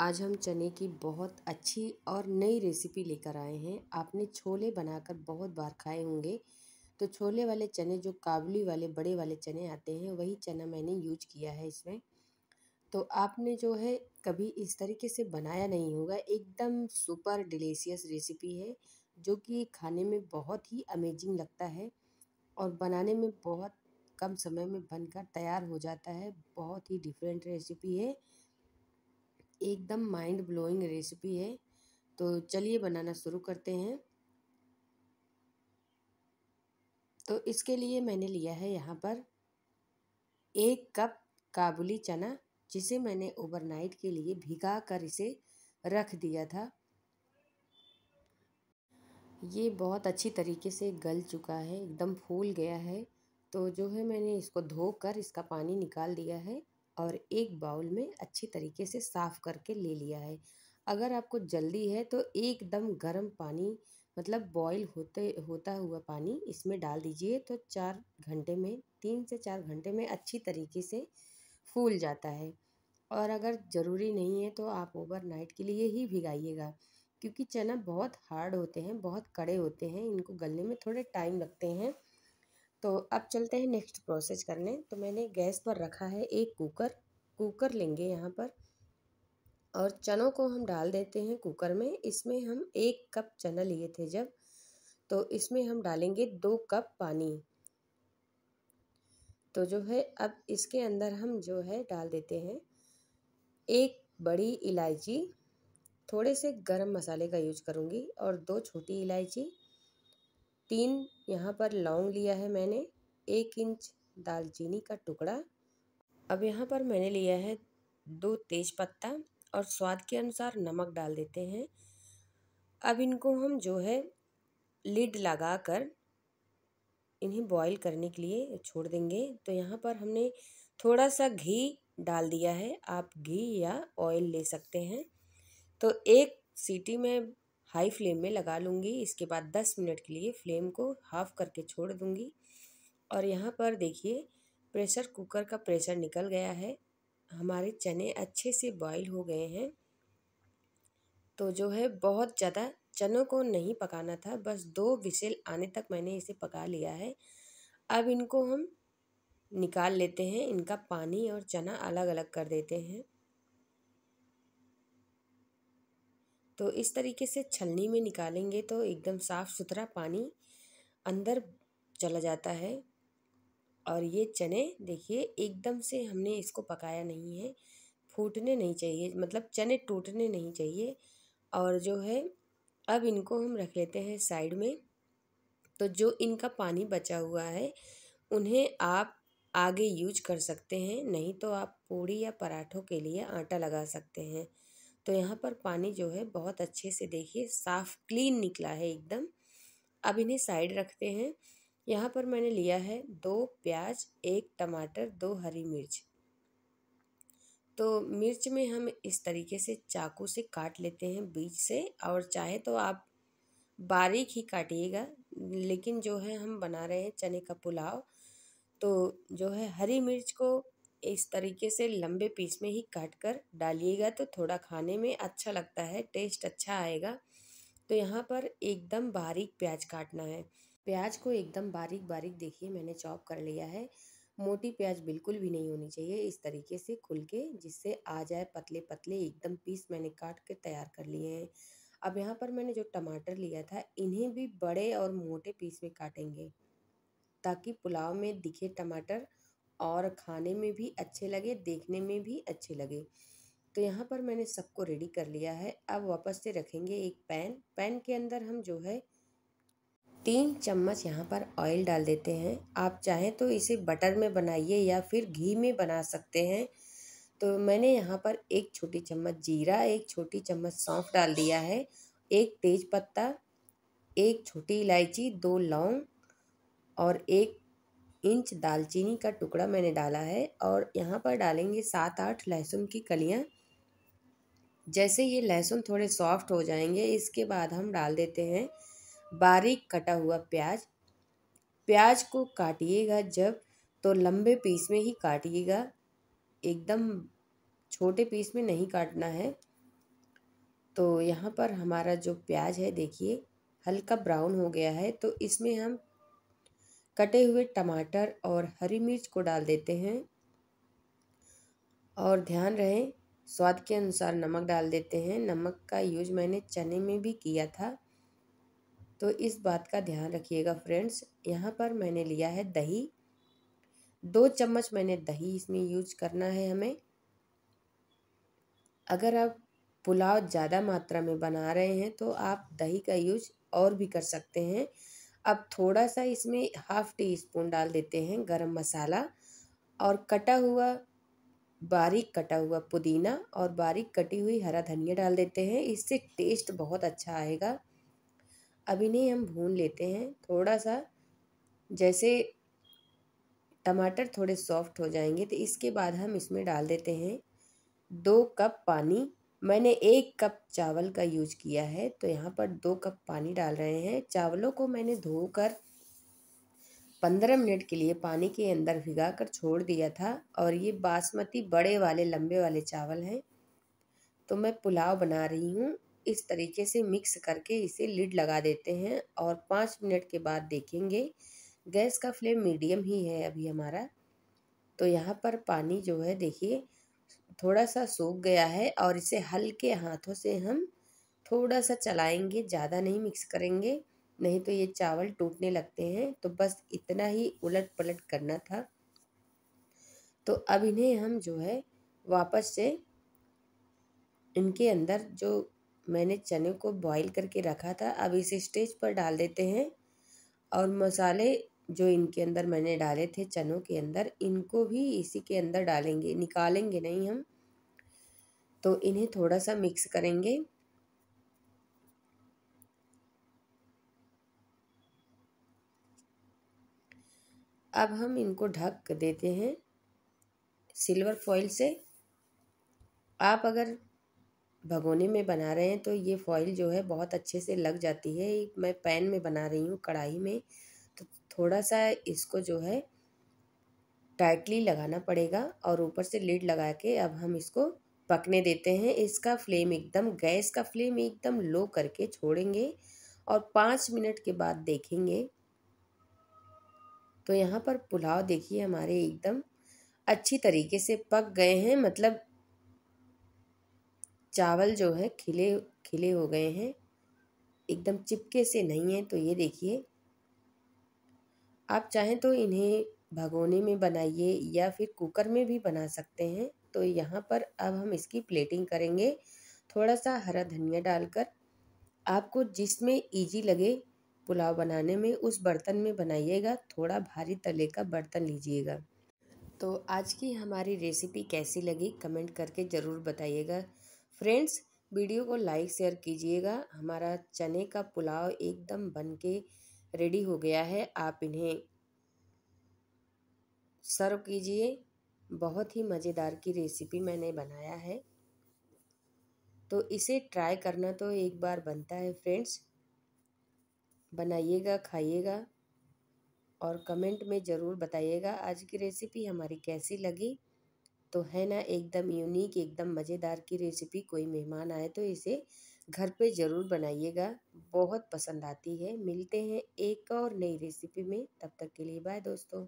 आज हम चने की बहुत अच्छी और नई रेसिपी लेकर आए हैं आपने छोले बनाकर बहुत बार खाए होंगे तो छोले वाले चने जो काबुली वाले बड़े वाले चने आते हैं वही चना मैंने यूज किया है इसमें तो आपने जो है कभी इस तरीके से बनाया नहीं होगा एकदम सुपर डिलीशियस रेसिपी है जो कि खाने में बहुत ही अमेजिंग लगता है और बनाने में बहुत कम समय में बनकर तैयार हो जाता है बहुत ही डिफरेंट रेसिपी है एकदम माइंड ब्लोइंग रेसिपी है तो चलिए बनाना शुरू करते हैं तो इसके लिए मैंने लिया है यहाँ पर एक कप काबुली चना जिसे मैंने ओवरनाइट के लिए भिगा कर इसे रख दिया था ये बहुत अच्छी तरीके से गल चुका है एकदम फूल गया है तो जो है मैंने इसको धो कर इसका पानी निकाल दिया है और एक बाउल में अच्छी तरीके से साफ़ करके ले लिया है अगर आपको जल्दी है तो एकदम गर्म पानी मतलब बॉईल होते होता हुआ पानी इसमें डाल दीजिए तो चार घंटे में तीन से चार घंटे में अच्छी तरीके से फूल जाता है और अगर ज़रूरी नहीं है तो आप ओवरनाइट के लिए ही भिगाइएगा क्योंकि चना बहुत हार्ड होते हैं बहुत कड़े होते हैं इनको गलने में थोड़े टाइम लगते हैं तो अब चलते हैं नेक्स्ट प्रोसेस करने तो मैंने गैस पर रखा है एक कुकर कुकर लेंगे यहाँ पर और चनों को हम डाल देते हैं कुकर में इसमें हम एक कप चना लिए थे जब तो इसमें हम डालेंगे दो कप पानी तो जो है अब इसके अंदर हम जो है डाल देते हैं एक बड़ी इलायची थोड़े से गरम मसाले का यूज करूँगी और दो छोटी इलायची तीन यहाँ पर लौंग लिया है मैंने एक इंच दालचीनी का टुकड़ा अब यहाँ पर मैंने लिया है दो तेज पत्ता और स्वाद के अनुसार नमक डाल देते हैं अब इनको हम जो है लिड लगा कर इन्हें बॉईल करने के लिए छोड़ देंगे तो यहाँ पर हमने थोड़ा सा घी डाल दिया है आप घी या ऑयल ले सकते हैं तो एक सीटी में हाई फ्लेम में लगा लूँगी इसके बाद दस मिनट के लिए फ्लेम को हाफ़ करके छोड़ दूँगी और यहाँ पर देखिए प्रेशर कुकर का प्रेशर निकल गया है हमारे चने अच्छे से बॉईल हो गए हैं तो जो है बहुत ज़्यादा चनों को नहीं पकाना था बस दो विसेल आने तक मैंने इसे पका लिया है अब इनको हम निकाल लेते हैं इनका पानी और चना अलग अलग कर देते हैं तो इस तरीके से छलनी में निकालेंगे तो एकदम साफ़ सुथरा पानी अंदर चला जाता है और ये चने देखिए एकदम से हमने इसको पकाया नहीं है फूटने नहीं चाहिए मतलब चने टूटने नहीं चाहिए और जो है अब इनको हम रख लेते हैं साइड में तो जो इनका पानी बचा हुआ है उन्हें आप आगे यूज कर सकते हैं नहीं तो आप पूड़ी या पराठों के लिए आटा लगा सकते हैं तो यहाँ पर पानी जो है बहुत अच्छे से देखिए साफ़ क्लीन निकला है एकदम अब इन्हें साइड रखते हैं यहाँ पर मैंने लिया है दो प्याज एक टमाटर दो हरी मिर्च तो मिर्च में हम इस तरीके से चाकू से काट लेते हैं बीज से और चाहे तो आप बारीक ही काटिएगा लेकिन जो है हम बना रहे हैं चने का पुलाव तो जो है हरी मिर्च को इस तरीके से लंबे पीस में ही काट कर डालिएगा तो थोड़ा खाने में अच्छा लगता है टेस्ट अच्छा आएगा तो यहाँ पर एकदम बारीक प्याज काटना है प्याज को एकदम बारीक बारीक देखिए मैंने चॉप कर लिया है मोटी प्याज बिल्कुल भी नहीं होनी चाहिए इस तरीके से खुल के जिससे आ जाए पतले पतले एकदम पीस मैंने काट के तैयार कर लिए हैं अब यहाँ पर मैंने जो टमाटर लिया था इन्हें भी बड़े और मोटे पीस में काटेंगे ताकि पुलाव में दिखे टमाटर और खाने में भी अच्छे लगे देखने में भी अच्छे लगे तो यहाँ पर मैंने सबको रेडी कर लिया है अब वापस से रखेंगे एक पैन पैन के अंदर हम जो है तीन चम्मच यहाँ पर ऑयल डाल देते हैं आप चाहें तो इसे बटर में बनाइए या फिर घी में बना सकते हैं तो मैंने यहाँ पर एक छोटी चम्मच जीरा एक छोटी चम्मच सौंफ डाल दिया है एक तेज पत्ता एक छोटी इलायची दो लौंग और एक इंच दालचीनी का टुकड़ा मैंने डाला है और यहाँ पर डालेंगे सात आठ लहसुन की कलियाँ जैसे ये लहसुन थोड़े सॉफ्ट हो जाएंगे इसके बाद हम डाल देते हैं बारीक कटा हुआ प्याज प्याज को काटिएगा जब तो लंबे पीस में ही काटिएगा एकदम छोटे पीस में नहीं काटना है तो यहाँ पर हमारा जो प्याज है देखिए हल्का ब्राउन हो गया है तो इसमें हम कटे हुए टमाटर और हरी मिर्च को डाल देते हैं और ध्यान रहे स्वाद के अनुसार नमक डाल देते हैं नमक का यूज मैंने चने में भी किया था तो इस बात का ध्यान रखिएगा फ्रेंड्स यहाँ पर मैंने लिया है दही दो चम्मच मैंने दही इसमें यूज करना है हमें अगर आप पुलाव ज़्यादा मात्रा में बना रहे हैं तो आप दही का यूज और भी कर सकते हैं अब थोड़ा सा इसमें हाफ़ टी स्पून डाल देते हैं गरम मसाला और कटा हुआ बारीक कटा हुआ पुदीना और बारीक कटी हुई हरा धनिया डाल देते हैं इससे टेस्ट बहुत अच्छा आएगा अब इन्हें हम भून लेते हैं थोड़ा सा जैसे टमाटर थोड़े सॉफ्ट हो जाएंगे तो इसके बाद हम इसमें डाल देते हैं दो कप पानी मैंने एक कप चावल का यूज किया है तो यहाँ पर दो कप पानी डाल रहे हैं चावलों को मैंने धोकर पंद्रह मिनट के लिए पानी के अंदर भिगा कर छोड़ दिया था और ये बासमती बड़े वाले लंबे वाले चावल हैं तो मैं पुलाव बना रही हूँ इस तरीके से मिक्स करके इसे लिड लगा देते हैं और पाँच मिनट के बाद देखेंगे गैस का फ्लेम मीडियम ही है अभी हमारा तो यहाँ पर पानी जो है देखिए थोड़ा सा सूख गया है और इसे हल्के हाथों से हम थोड़ा सा चलाएंगे ज़्यादा नहीं मिक्स करेंगे नहीं तो ये चावल टूटने लगते हैं तो बस इतना ही उलट पलट करना था तो अब इन्हें हम जो है वापस से इनके अंदर जो मैंने चने को बॉईल करके रखा था अब इसे स्टेज पर डाल देते हैं और मसाले जो इनके अंदर मैंने डाले थे चनों के अंदर इनको भी इसी के अंदर डालेंगे निकालेंगे नहीं हम तो इन्हें थोड़ा सा मिक्स करेंगे अब हम इनको ढक देते हैं सिल्वर फॉइल से आप अगर भगोने में बना रहे हैं तो ये फॉइल जो है बहुत अच्छे से लग जाती है मैं पैन में बना रही हूँ कढ़ाई में तो थोड़ा सा इसको जो है टाइटली लगाना पड़ेगा और ऊपर से लीड लगा के अब हम इसको पकने देते हैं इसका फ्लेम एकदम गैस का फ्लेम एकदम लो करके छोड़ेंगे और पाँच मिनट के बाद देखेंगे तो यहाँ पर पुलाव देखिए हमारे एकदम अच्छी तरीके से पक गए हैं मतलब चावल जो है खिले खिले हो गए हैं एकदम चिपके से नहीं है तो ये देखिए आप चाहें तो इन्हें भगोने में बनाइए या फिर कुकर में भी बना सकते हैं तो यहाँ पर अब हम इसकी प्लेटिंग करेंगे थोड़ा सा हरा धनिया डालकर आपको जिसमें इजी लगे पुलाव बनाने में उस बर्तन में बनाइएगा थोड़ा भारी तले का बर्तन लीजिएगा तो आज की हमारी रेसिपी कैसी लगी कमेंट करके ज़रूर बताइएगा फ्रेंड्स वीडियो को लाइक शेयर कीजिएगा हमारा चने का पुलाव एकदम बन के रेडी हो गया है आप इन्हें सर्व कीजिए बहुत ही मज़ेदार की रेसिपी मैंने बनाया है तो इसे ट्राई करना तो एक बार बनता है फ्रेंड्स बनाइएगा खाइएगा और कमेंट में ज़रूर बताइएगा आज की रेसिपी हमारी कैसी लगी तो है ना एकदम यूनिक एकदम मज़ेदार की रेसिपी कोई मेहमान आए तो इसे घर पे ज़रूर बनाइएगा बहुत पसंद आती है मिलते हैं एक और नई रेसिपी में तब तक के लिए बाय दोस्तों